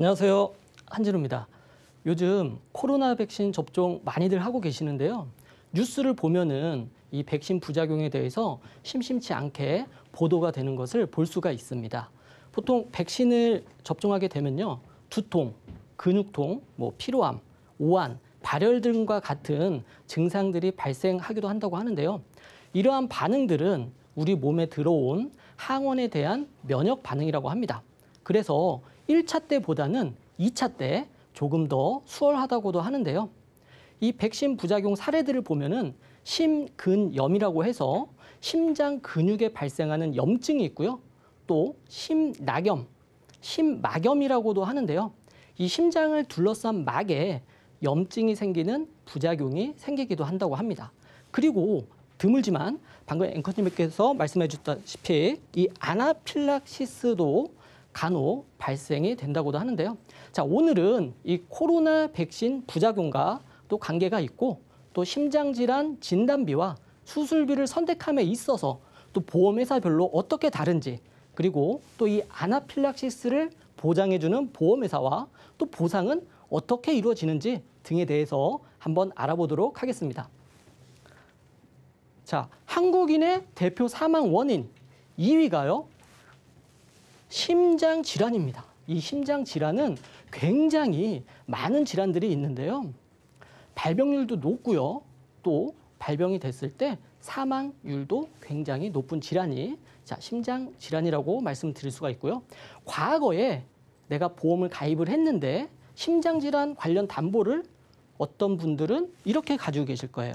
안녕하세요. 한진우입니다. 요즘 코로나 백신 접종 많이들 하고 계시는데요. 뉴스를 보면은 이 백신 부작용에 대해서 심심치 않게 보도가 되는 것을 볼 수가 있습니다. 보통 백신을 접종하게 되면요. 두통, 근육통, 뭐 피로함, 오한, 발열 등과 같은 증상들이 발생하기도 한다고 하는데요. 이러한 반응들은 우리 몸에 들어온 항원에 대한 면역 반응이라고 합니다. 그래서 1차 때보다는 2차 때 조금 더 수월하다고도 하는데요. 이 백신 부작용 사례들을 보면은 심근염이라고 해서 심장 근육에 발생하는 염증이 있고요. 또 심낙염, 심막염이라고도 하는데요. 이 심장을 둘러싼 막에 염증이 생기는 부작용이 생기기도 한다고 합니다. 그리고 드물지만 방금 앵커님께서 말씀해 주셨다시피 이 아나필락시스도 간혹 발생이 된다고도 하는데요. 자, 오늘은 이 코로나 백신 부작용과 또 관계가 있고 또 심장질환 진단비와 수술비를 선택함에 있어서 또 보험회사별로 어떻게 다른지 그리고 또 이 아나필락시스를 보장해주는 보험회사와 또 보상은 어떻게 이루어지는지 등에 대해서 한번 알아보도록 하겠습니다. 자, 한국인의 대표 사망 원인 2위가요. 심장 질환입니다. 이 심장 질환은 굉장히 많은 질환들이 있는데요. 발병률도 높고요. 또 발병이 됐을 때 사망률도 굉장히 높은 질환이 자, 심장 질환이라고 말씀드릴 수가 있고요. 과거에 내가 보험을 가입을 했는데 심장 질환 관련 담보를 어떤 분들은 이렇게 가지고 계실 거예요.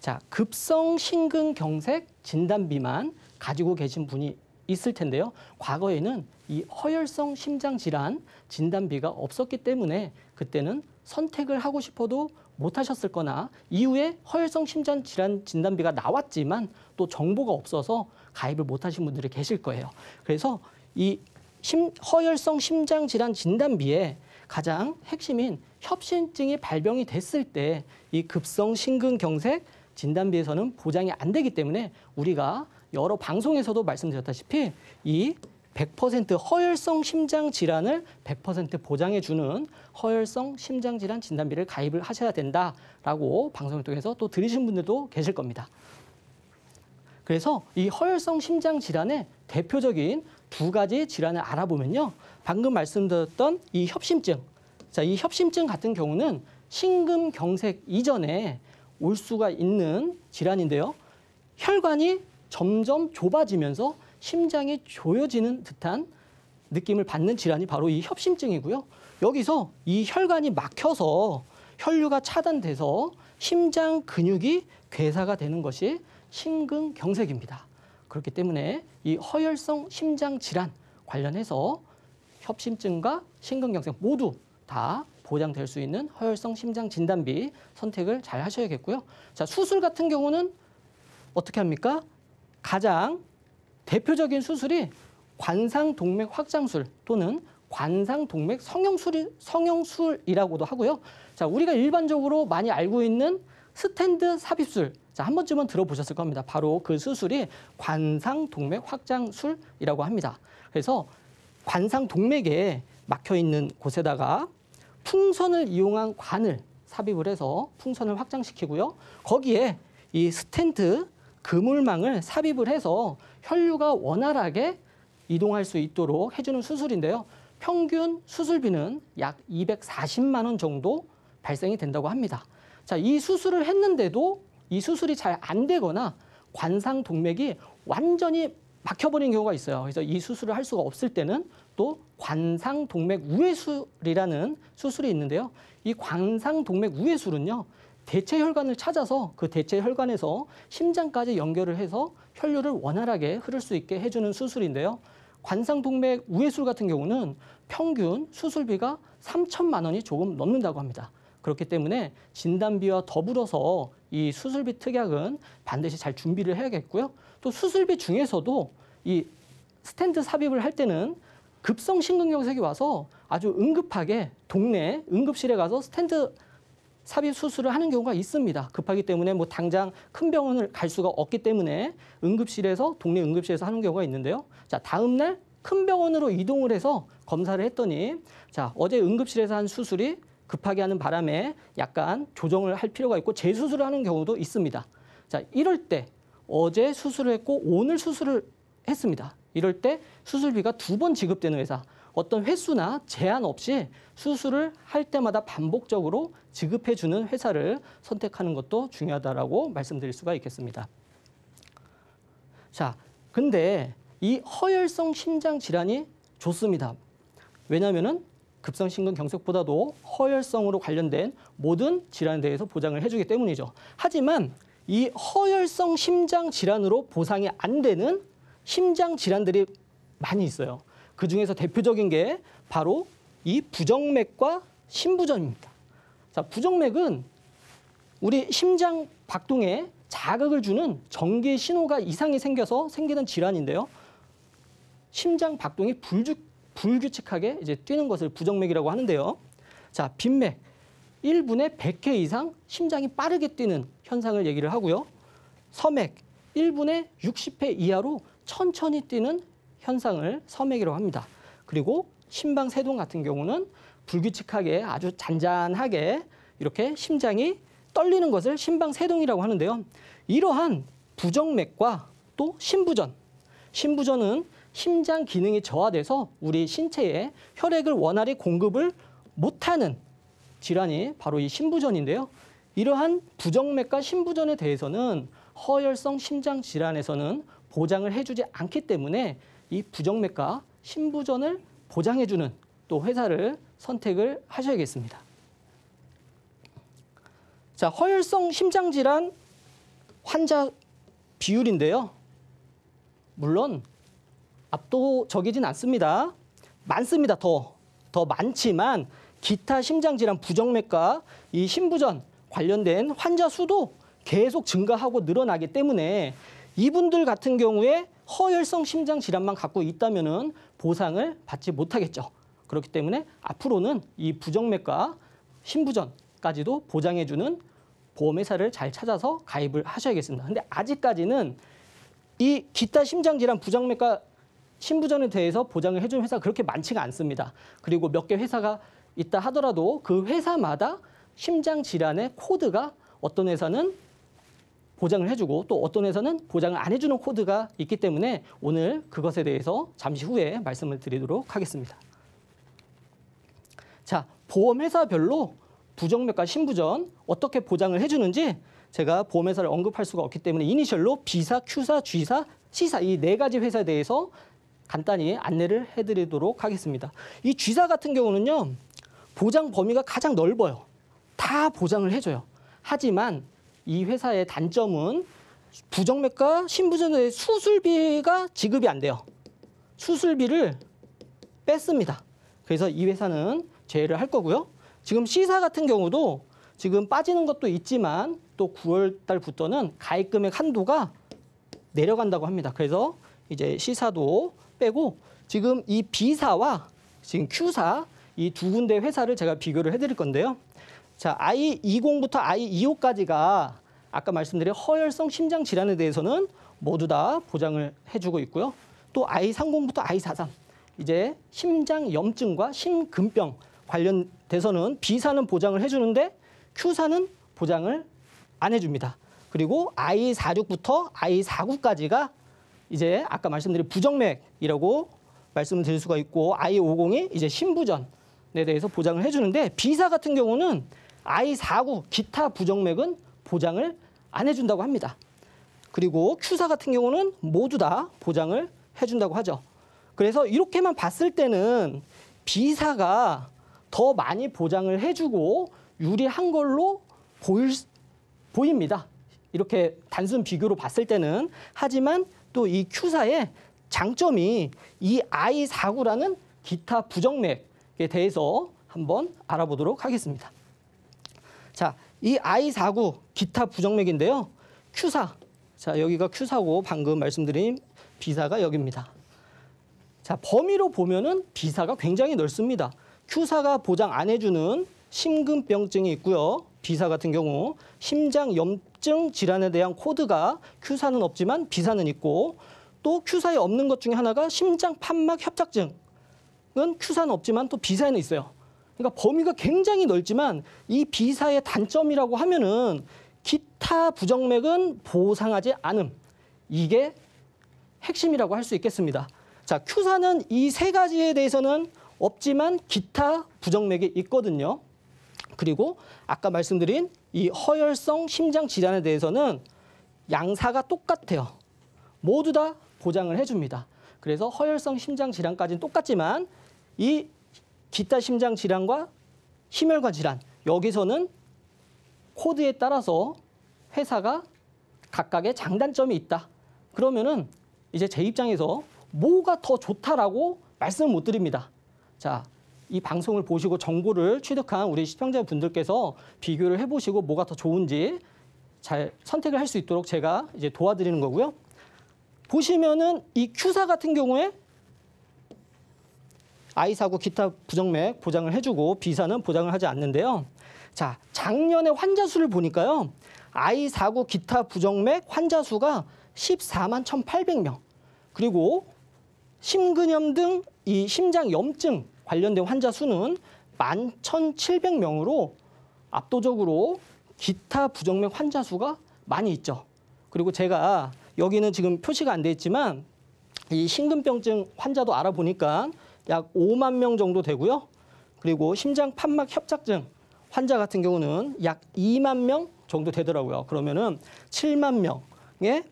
자, 급성 심근경색 진단 비만 가지고 계신 분이 있을 텐데요. 과거에는 이 허혈성 심장 질환 진단비가 없었기 때문에 그때는 선택을 하고 싶어도 못 하셨을 거나 이후에 허혈성 심장 질환 진단비가 나왔지만 또 정보가 없어서 가입을 못 하신 분들이 계실 거예요. 그래서 이 심, 허혈성 심장 질환 진단비에 가장 핵심인 협신증이 발병이 됐을 때 이 급성 심근경색 진단비에서는 보장이 안 되기 때문에 우리가 여러 방송에서도 말씀드렸다시피 이 100% 허혈성 심장 질환을 100% 보장해 주는 허혈성 심장 질환 진단비를 가입을 하셔야 된다라고 방송을 통해서 또 들으신 분들도 계실 겁니다. 그래서 이 허혈성 심장 질환의 대표적인 두 가지 질환을 알아보면요. 방금 말씀드렸던 이 협심증. 자, 이 협심증 같은 경우는 심근경색 이전에 올 수가 있는 질환인데요. 혈관이 점점 좁아지면서 심장이 조여지는 듯한 느낌을 받는 질환이 바로 이 협심증이고요. 여기서 이 혈관이 막혀서 혈류가 차단돼서 심장 근육이 괴사가 되는 것이 심근경색입니다. 그렇기 때문에 이 허혈성 심장 질환 관련해서 협심증과 심근경색 모두 다 보장될 수 있는 허혈성 심장 진단비 선택을 잘 하셔야겠고요. 자, 수술 같은 경우는 어떻게 합니까? 가장 대표적인 수술이 관상동맥 확장술 또는 관상동맥 성형술이, 성형술이라고도 하고요. 자, 우리가 일반적으로 많이 알고 있는 스탠드 삽입술. 자, 한 번쯤은 들어보셨을 겁니다. 바로 그 수술이 관상동맥 확장술이라고 합니다. 그래서 관상동맥에 막혀 있는 곳에다가 풍선을 이용한 관을 삽입을 해서 풍선을 확장시키고요. 거기에 이 스탠드 그물망을 삽입을 해서 혈류가 원활하게 이동할 수 있도록 해주는 수술인데요. 평균 수술비는 약 240만 원 정도 발생이 된다고 합니다. 자, 이 수술을 했는데도 이 수술이 잘 안 되거나 관상 동맥이 완전히 막혀버린 경우가 있어요. 그래서 이 수술을 할 수가 없을 때는 또 관상 동맥 우회술이라는 수술이 있는데요. 이 관상 동맥 우회술은요. 대체 혈관을 찾아서 그 대체 혈관에서 심장까지 연결을 해서 혈류를 원활하게 흐를 수 있게 해주는 수술인데요. 관상동맥 우회술 같은 경우는 평균 수술비가 3천만 원이 조금 넘는다고 합니다. 그렇기 때문에 진단비와 더불어서 이 수술비 특약은 반드시 잘 준비를 해야겠고요. 또 수술비 중에서도 이 스탠드 삽입을 할 때는 급성 심근경색이 와서 아주 응급하게 동네 응급실에 가서 스탠드 삽입 수술을 하는 경우가 있습니다. 급하기 때문에 뭐 당장 큰 병원을 갈 수가 없기 때문에 응급실에서 동네 응급실에서 하는 경우가 있는데요. 자, 다음 날 큰 병원으로 이동을 해서 검사를 했더니 자, 어제 응급실에서 한 수술이 급하게 하는 바람에 약간 조정을 할 필요가 있고 재수술을 하는 경우도 있습니다. 자, 이럴 때 어제 수술을 했고 오늘 수술을 했습니다. 이럴 때 수술비가 두 번 지급되는 회사 어떤 횟수나 제한 없이 수술을 할 때마다 반복적으로 지급해 주는 회사를 선택하는 것도 중요하다라고 말씀드릴 수가 있겠습니다. 자, 근데 이 허혈성 심장 질환이 좋습니다. 왜냐면은 급성심근 경색보다도 허혈성으로 관련된 모든 질환에 대해서 보장을 해주기 때문이죠. 하지만 이 허혈성 심장 질환으로 보상이 안 되는 심장 질환들이 많이 있어요. 그중에서 대표적인 게 바로 이 부정맥과 심부전입니다. 자, 부정맥은 우리 심장 박동에 자극을 주는 전기 신호가 이상이 생겨서 생기는 질환인데요. 심장 박동이 불규, 불규칙하게 이제 뛰는 것을 부정맥이라고 하는데요. 자, 빈맥. 1분에 100회 이상 심장이 빠르게 뛰는 현상을 얘기를 하고요. 서맥. 1분에 60회 이하로 천천히 뛰는 현상을 섬액이라고 합니다. 그리고 심방세동 같은 경우는 불규칙하게 아주 잔잔하게 이렇게 심장이 떨리는 것을 심방세동이라고 하는데요. 이러한 부정맥과 또 심부전, 심부전은 심장 기능이 저하돼서 우리 신체에 혈액을 원활히 공급을 못하는 질환이 바로 이 심부전인데요. 이러한 부정맥과 심부전에 대해서는 허혈성 심장 질환에서는 보장을 해주지 않기 때문에 이 부정맥과 신부전을 보장해주는 또 회사를 선택을 하셔야겠습니다. 자, 허혈성 심장질환 환자 비율인데요. 물론 압도적이진 않습니다. 많습니다. 더, 더 많지만 기타 심장질환 부정맥과 이 신부전 관련된 환자 수도 계속 증가하고 늘어나기 때문에 이분들 같은 경우에 허혈성 심장 질환만 갖고 있다면은 보상을 받지 못하겠죠. 그렇기 때문에 앞으로는 이 부정맥과 심부전까지도 보장해주는 보험회사를 잘 찾아서 가입을 하셔야겠습니다. 근데 아직까지는 이 기타 심장 질환 부정맥과 심부전에 대해서 보장을 해주는 회사가 그렇게 많지가 않습니다. 그리고 몇 개 회사가 있다 하더라도 그 회사마다 심장 질환의 코드가 어떤 회사는 보장을 해주고 또 어떤 회사는 보장을 안 해주는 코드가 있기 때문에 오늘 그것에 대해서 잠시 후에 말씀을 드리도록 하겠습니다. 자, 보험회사별로 부정맥과 신부전 어떻게 보장을 해주는지 제가 보험회사를 언급할 수가 없기 때문에 이니셜로 B사, Q사, G사, C사 이 네 가지 회사에 대해서 간단히 안내를 해드리도록 하겠습니다. 이 G사 같은 경우는요. 보장 범위가 가장 넓어요. 다 보장을 해줘요. 하지만 이 회사의 단점은 부정맥과 신부전의 수술비가 지급이 안 돼요. 수술비를 뺐습니다. 그래서 이 회사는 제외를 할 거고요. 지금 시사 같은 경우도 지금 빠지는 것도 있지만 또 9월 달부터는 가입금액 한도가 내려간다고 합니다. 그래서 이제 시사도 빼고 지금 이 B사와 지금 Q사 이 두 군데 회사를 제가 비교를 해드릴 건데요. 자, I20부터 I25까지가 아까 말씀드린 허혈성 심장 질환에 대해서는 모두 다 보장을 해주고 있고요. 또 I30부터 I43 이제 심장 염증과 심근병 관련돼서는 B사는 보장을 해주는데 Q사는 보장을 안 해줍니다. 그리고 I46부터 I49까지가 이제 아까 말씀드린 부정맥이라고 말씀을 드릴 수가 있고 I50이 이제 심부전에 대해서 보장을 해주는데 B사 같은 경우는 I49 기타 부정맥은 보장을 안 해준다고 합니다. 그리고 Q사 같은 경우는 모두 다 보장을 해준다고 하죠. 그래서 이렇게만 봤을 때는 B사가 더 많이 보장을 해주고 유리한 걸로 보일, 보입니다. 이렇게 단순 비교로 봤을 때는 하지만 또 이 Q사의 장점이 이 I49라는 기타 부정맥에 대해서 한번 알아보도록 하겠습니다. 자, 이 I49 기타 부정맥인데요. Q사. 자, 여기가 Q사고 방금 말씀드린 B사가 여기입니다. 자, 범위로 보면은 B사가 굉장히 넓습니다. Q사가 보장 안 해주는 심근병증이 있고요. B사 같은 경우 심장염증 질환에 대한 코드가 Q사는 없지만 B사는 있고 또 Q사에 없는 것 중에 하나가 심장판막 협착증은 Q사는 없지만 또 B사에는 있어요. 그러니까 범위가 굉장히 넓지만 이비사의 단점이라고 하면은 기타 부정맥은 보상하지 않음. 이게 핵심이라고 할 수 있겠습니다. 자, Q사는 이 세 가지에 대해서는 없지만 기타 부정맥이 있거든요. 그리고 아까 말씀드린 이 허혈성 심장 질환에 대해서는 양사가 똑같아요. 모두 다 보장을 해줍니다. 그래서 허혈성 심장 질환까지는 똑같지만 이 기타 심장 질환과 심혈관 질환 여기서는 코드에 따라서 회사가 각각의 장단점이 있다. 그러면은 이제 제 입장에서 뭐가 더 좋다라고 말씀을 못 드립니다. 자, 이 방송을 보시고 정보를 취득한 우리 시청자분들께서 비교를 해보시고 뭐가 더 좋은지 잘 선택을 할 수 있도록 제가 이제 도와드리는 거고요. 보시면은 이 Q사 같은 경우에 I사고 기타 부정맥 보장을 해주고 B사는 보장을 하지 않는데요. 자, 작년에 환자 수를 보니까요. i 사구 기타 부정맥 환자 수가 14만 1,800명. 그리고 심근염 등 이 심장 염증 관련된 환자 수는 11,700명으로 압도적으로 기타 부정맥 환자 수가 많이 있죠. 그리고 제가 여기는 지금 표시가 안 돼 있지만 이 심근병증 환자도 알아보니까 약 5만 명 정도 되고요. 그리고 심장 판막 협착증 환자 같은 경우는 약 2만 명 정도 되더라고요. 그러면은 7만 명에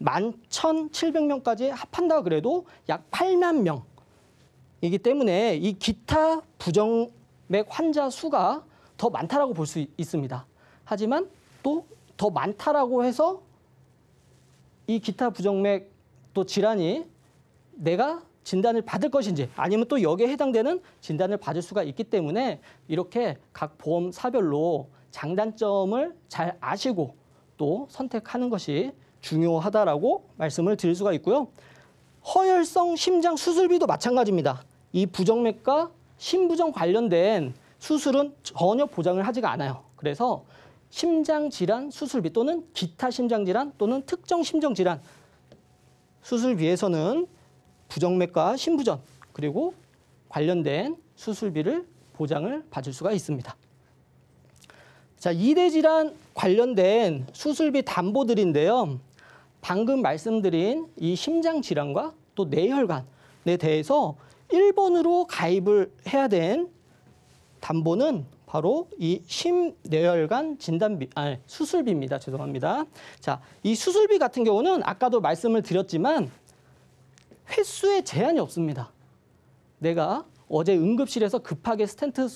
11,700명까지 합한다 그래도 약 8만 명이기 때문에 이 기타 부정맥 환자 수가 더 많다라고 볼 수 있습니다. 하지만 또 더 많다라고 해서 이 기타 부정맥 또 질환이 내가 진단을 받을 것인지 아니면 또 여기에 해당되는 진단을 받을 수가 있기 때문에 이렇게 각 보험 사별로 장단점을 잘 아시고 또 선택하는 것이 중요하다라고 말씀을 드릴 수가 있고요. 허혈성 심장 수술비도 마찬가지입니다. 이 부정맥과 심부정 관련된 수술은 전혀 보장을 하지가 않아요. 그래서 심장질환 수술비 또는 기타 심장질환 또는 특정 심정질환 수술비에서는 부정맥과 신부전 그리고 관련된 수술비를 보장을 받을 수가 있습니다. 자, 이대 질환 관련된 수술비 담보들인데요. 방금 말씀드린 이 심장 질환과 또 뇌혈관에 대해서 1번으로 가입을 해야 된 담보는 바로 이 심뇌혈관 진단비, 아 수술비입니다. 죄송합니다. 자, 이 수술비 같은 경우는 아까도 말씀을 드렸지만 횟수에 제한이 없습니다. 내가 어제 응급실에서 급하게 스탠트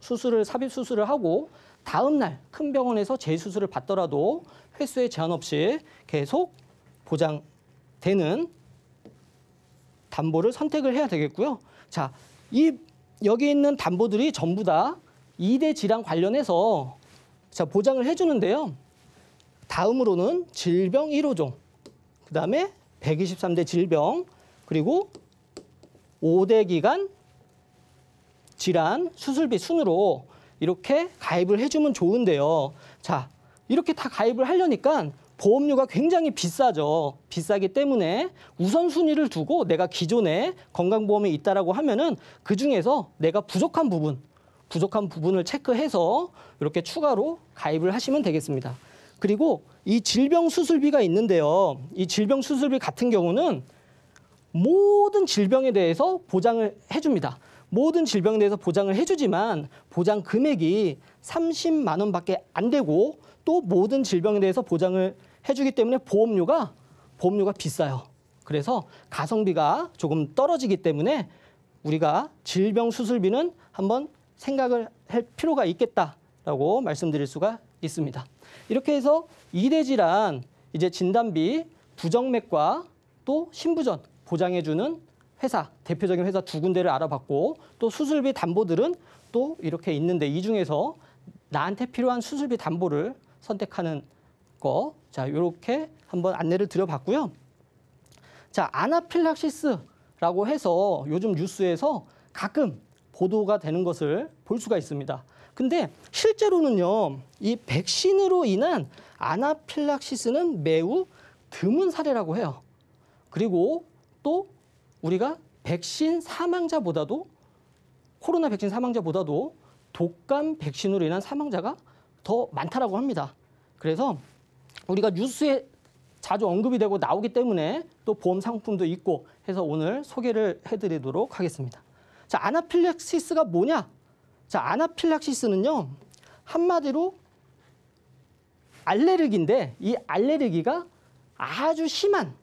수술을 삽입 수술을 하고 다음 날 큰 병원에서 재수술을 받더라도 횟수에 제한 없이 계속 보장되는 담보를 선택을 해야 되겠고요. 자, 이 여기 있는 담보들이 전부 다 2대 질환 관련해서 자, 보장을 해 주는데요. 다음으로는 질병 1호종. 그다음에 123대 질병, 그리고 5대 기간 질환 수술비 순으로 이렇게 가입을 해주면 좋은데요. 자, 이렇게 다 가입을 하려니까 보험료가 굉장히 비싸죠. 비싸기 때문에 우선순위를 두고 내가 기존에 건강보험이 있다라고 하면은 그 중에서 내가 부족한 부분, 부족한 부분을 체크해서 이렇게 추가로 가입을 하시면 되겠습니다. 그리고 이 질병 수술비가 있는데요. 이 질병 수술비 같은 경우는 모든 질병에 대해서 보장을 해줍니다. 모든 질병에 대해서 보장을 해주지만 보장 금액이 30만 원밖에 안 되고 또 모든 질병에 대해서 보장을 해주기 때문에 보험료가 보험료가 비싸요. 그래서 가성비가 조금 떨어지기 때문에 우리가 질병 수술비는 한번 생각을 할 필요가 있겠다라고 말씀드릴 수가 있습니다. 이렇게 해서 이대 질환 이제 진단비, 부정맥과 또 신부전 보장해주는 회사, 대표적인 회사 두 군데를 알아봤고 또 수술비 담보들은 또 이렇게 있는데 이 중에서 나한테 필요한 수술비 담보를 선택하는 거. 자, 이렇게 한번 안내를 드려봤고요. 자, 아나필락시스라고 해서 요즘 뉴스에서 가끔 보도가 되는 것을 볼 수가 있습니다. 근데 실제로는요, 이 백신으로 인한 아나필락시스는 매우 드문 사례라고 해요. 그리고 또 우리가 백신 사망자보다도 코로나 백신 사망자보다도 독감 백신으로 인한 사망자가 더 많다라고 합니다. 그래서 우리가 뉴스에 자주 언급이 되고 나오기 때문에 또 보험 상품도 있고 해서 오늘 소개를 해드리도록 하겠습니다. 자, 아나필락시스가 뭐냐? 자, 아나필락시스는요 한마디로 알레르기인데 이 알레르기가 아주 심한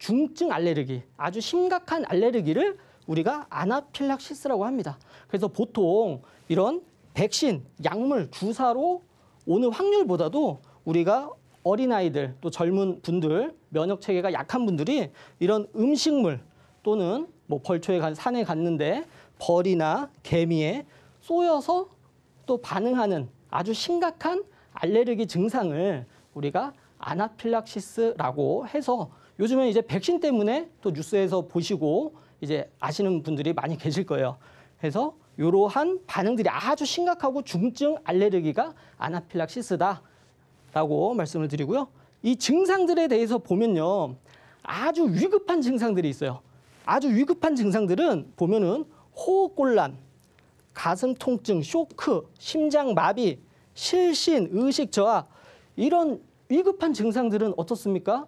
중증 알레르기, 아주 심각한 알레르기를 우리가 아나필락시스라고 합니다. 그래서 보통 이런 백신, 약물, 주사로 오는 확률보다도 우리가 어린아이들 또 젊은 분들, 면역체계가 약한 분들이 이런 음식물 또는 뭐 벌초에 간 산에 갔는데 벌이나 개미에 쏘여서 또 반응하는 아주 심각한 알레르기 증상을 우리가 아나필락시스라고 해서 요즘에 이제 백신 때문에 또 뉴스에서 보시고 이제 아시는 분들이 많이 계실 거예요. 그래서 이러한 반응들이 아주 심각하고 중증 알레르기가 아나필락시스다라고 말씀을 드리고요. 이 증상들에 대해서 보면요. 아주 위급한 증상들이 있어요. 아주 위급한 증상들은 보면은 호흡곤란, 가슴 통증, 쇼크, 심장 마비, 실신, 의식 저하 이런 위급한 증상들은 어떻습니까?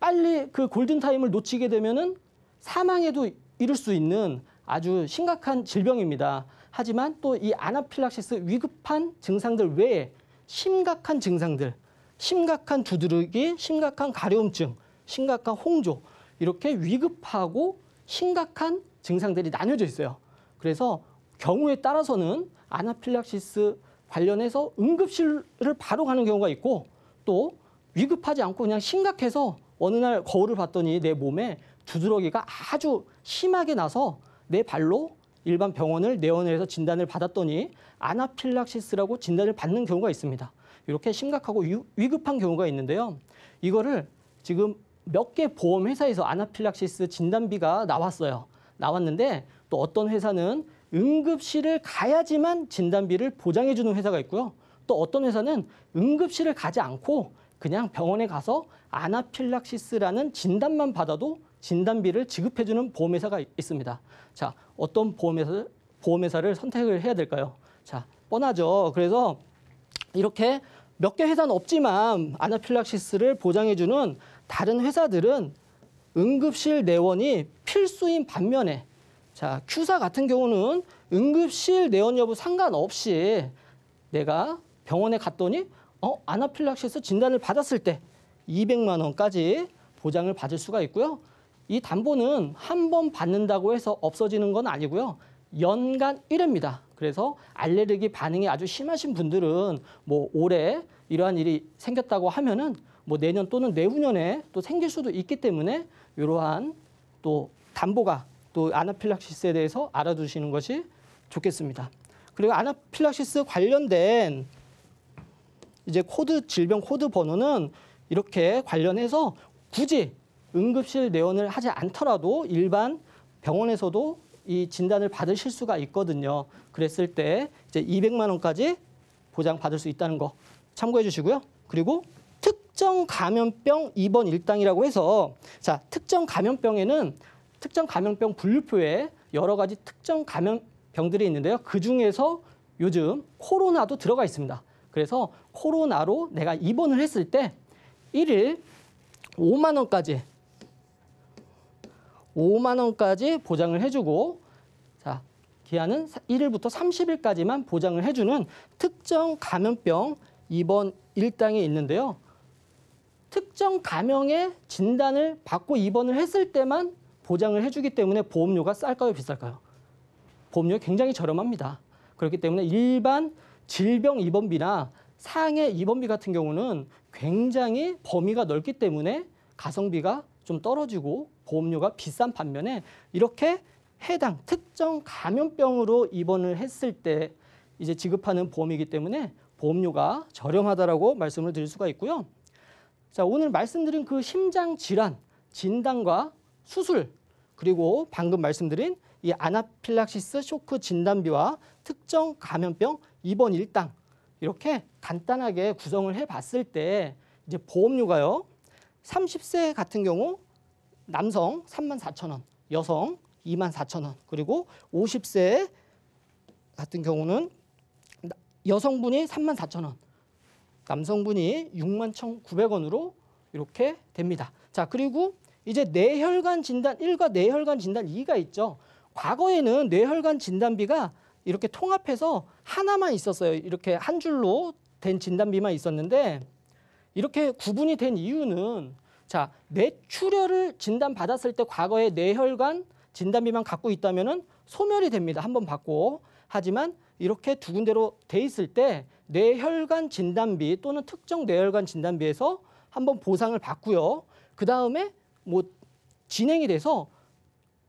빨리 그 골든타임을 놓치게 되면은 사망에도 이를 수 있는 아주 심각한 질병입니다. 하지만 또 이 아나필락시스 위급한 증상들 외에 심각한 증상들, 심각한 두드러기, 심각한 가려움증, 심각한 홍조 이렇게 위급하고 심각한 증상들이 나뉘어져 있어요. 그래서 경우에 따라서는 아나필락시스 관련해서 응급실을 바로 가는 경우가 있고 또 위급하지 않고 그냥 심각해서 어느 날 거울을 봤더니 내 몸에 두드러기가 아주 심하게 나서 내 발로 일반 병원을 내원해서 진단을 받았더니 아나필락시스라고 진단을 받는 경우가 있습니다. 이렇게 심각하고 위급한 경우가 있는데요. 이거를 지금 몇 개 보험 회사에서 아나필락시스 진단비가 나왔어요. 나왔는데 또 어떤 회사는 응급실을 가야지만 진단비를 보장해주는 회사가 있고요. 또 어떤 회사는 응급실을 가지 않고 그냥 병원에 가서 아나필락시스라는 진단만 받아도 진단비를 지급해주는 보험회사가 있습니다. 자, 어떤 보험회사, 보험회사를 선택을 해야 될까요? 자, 뻔하죠. 그래서 이렇게 몇 개 회사는 없지만 아나필락시스를 보장해주는 다른 회사들은 응급실 내원이 필수인 반면에 자, 큐사 같은 경우는 응급실 내원 여부 상관없이 내가 병원에 갔더니 어, 아나필락시스 진단을 받았을 때 200만 원까지 보장을 받을 수가 있고요. 이 담보는 한 번 받는다고 해서 없어지는 건 아니고요. 연간 1회입니다. 그래서 알레르기 반응이 아주 심하신 분들은 뭐 올해 이러한 일이 생겼다고 하면은 뭐 내년 또는 내후년에 또 생길 수도 있기 때문에 이러한 또 담보가 또 아나필락시스에 대해서 알아두시는 것이 좋겠습니다. 그리고 아나필락시스 관련된 이제 코드 질병 코드 번호는 이렇게 관련해서 굳이 응급실 내원을 하지 않더라도 일반 병원에서도 이 진단을 받으실 수가 있거든요. 그랬을 때 이제 200만 원까지 보장받을 수 있다는 거 참고해 주시고요. 그리고 특정 감염병 입원 일당이라고 해서 자, 특정 감염병에는 특정 감염병 분류표에 여러 가지 특정 감염병들이 있는데요. 그중에서 요즘 코로나도 들어가 있습니다. 그래서 코로나로 내가 입원을 했을 때 1일 5만 원까지 5만 원까지 보장을 해주고 자 기한은 1일부터 30일까지만 보장을 해주는 특정 감염병 입원 일당이 있는데요. 특정 감염의 진단을 받고 입원을 했을 때만 보장을 해주기 때문에 보험료가 쌀까요 비쌀까요? 보험료 굉장히 저렴합니다. 그렇기 때문에 일반 질병 입원비나 상해 입원비 같은 경우는 굉장히 범위가 넓기 때문에 가성비가 좀 떨어지고 보험료가 비싼 반면에 이렇게 해당 특정 감염병으로 입원을 했을 때 이제 지급하는 보험이기 때문에 보험료가 저렴하다라고 말씀을 드릴 수가 있고요. 자, 오늘 말씀드린 그 심장 질환 진단과 수술 그리고 방금 말씀드린 이 아나필락시스 쇼크 진단비와 특정 감염병 2번 일당 이렇게 간단하게 구성을 해봤을 때 이제 보험료가요. 30세 같은 경우 남성 3만 4천 원, 여성 2만 4천 원, 그리고 50세 같은 경우는 여성분이 3만 4천 원, 남성분이 6만 1,900원으로 이렇게 됩니다. 자 그리고 이제 뇌혈관 진단 1과 뇌혈관 진단 2가 있죠. 과거에는 뇌혈관 진단비가 이렇게 통합해서 하나만 있었어요. 이렇게 한 줄로 된 진단비만 있었는데 이렇게 구분이 된 이유는 자, 뇌출혈을 진단받았을 때 과거에 뇌혈관 진단비만 갖고 있다면은 소멸이 됩니다. 한번 받고. 하지만 이렇게 두 군데로 돼 있을 때 뇌혈관 진단비 또는 특정 뇌혈관 진단비에서 한번 보상을 받고요. 그다음에 뭐 진행이 돼서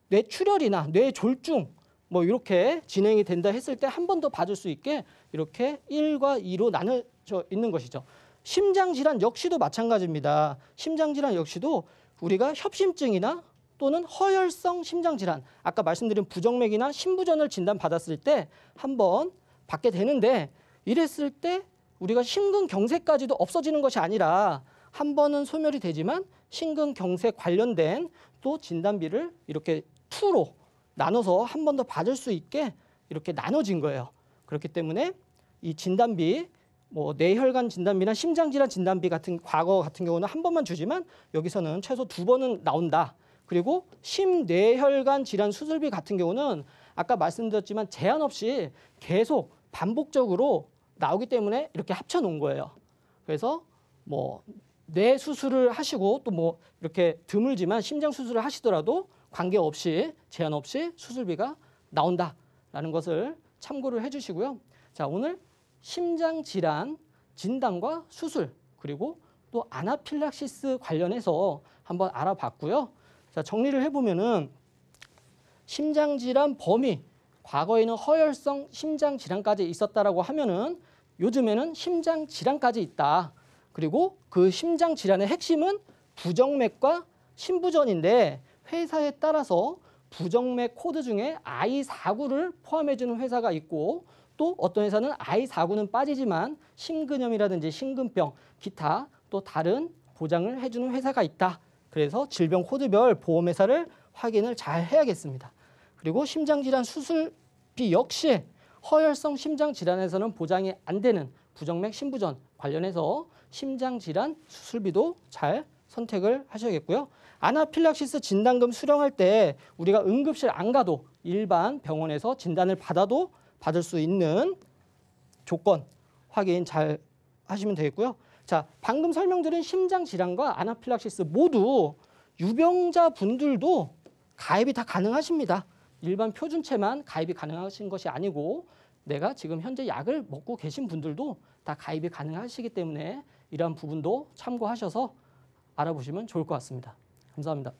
뇌출혈이나 뇌졸중 뭐 이렇게 진행이 된다 했을 때 한 번더 봐줄 수 있게 이렇게 1과 2로 나눠져 있는 것이죠. 심장질환 역시도 마찬가지입니다. 심장질환 역시도 우리가 협심증이나 또는 허혈성 심장질환, 아까 말씀드린 부정맥이나 심부전을 진단받았을 때 한 번 받게 되는데 이랬을 때 우리가 심근경색까지도 없어지는 것이 아니라 한 번은 소멸이 되지만 심근경색 관련된 또 진단비를 이렇게 투로 나눠서 한 번 더 받을 수 있게 이렇게 나눠진 거예요. 그렇기 때문에 이 진단비 뭐 뇌혈관 진단비나 심장질환 진단비 같은 과거 같은 경우는 한 번만 주지만 여기서는 최소 두 번은 나온다. 그리고 심뇌혈관 질환 수술비 같은 경우는 아까 말씀드렸지만 제한 없이 계속 반복적으로 나오기 때문에 이렇게 합쳐 놓은 거예요. 그래서 뭐 뇌 수술을 하시고 또 뭐 이렇게 드물지만 심장 수술을 하시더라도 관계 없이 제한 없이 수술비가 나온다라는 것을 참고를 해주시고요. 자 오늘 심장 질환 진단과 수술 그리고 또 아나필락시스 관련해서 한번 알아봤고요. 자 정리를 해보면은 심장 질환 범위 과거에는 허혈성 심장 질환까지 있었다라고 하면은 요즘에는 심장 질환까지 있다. 그리고 그 심장 질환의 핵심은 부정맥과 심부전인데 회사에 따라서 부정맥 코드 중에 I49를 포함해주는 회사가 있고 또 어떤 회사는 I49는 빠지지만 심근염이라든지 심근병, 기타 또 다른 보장을 해주는 회사가 있다. 그래서 질병 코드별 보험회사를 확인을 잘 해야겠습니다. 그리고 심장질환 수술비 역시 허혈성 심장질환에서는 보장이 안 되는 부정맥 심부전 관련해서 심장질환 수술비도 잘 선택을 하셔야겠고요. 아나필락시스 진단금 수령할 때 우리가 응급실 안 가도 일반 병원에서 진단을 받아도 받을 수 있는 조건 확인 잘 하시면 되겠고요. 자, 방금 설명드린 심장 질환과 아나필락시스 모두 유병자 분들도 가입이 다 가능하십니다. 일반 표준체만 가입이 가능하신 것이 아니고 내가 지금 현재 약을 먹고 계신 분들도 다 가입이 가능하시기 때문에 이러한 부분도 참고하셔서 알아보시면 좋을 것 같습니다. 감사합니다.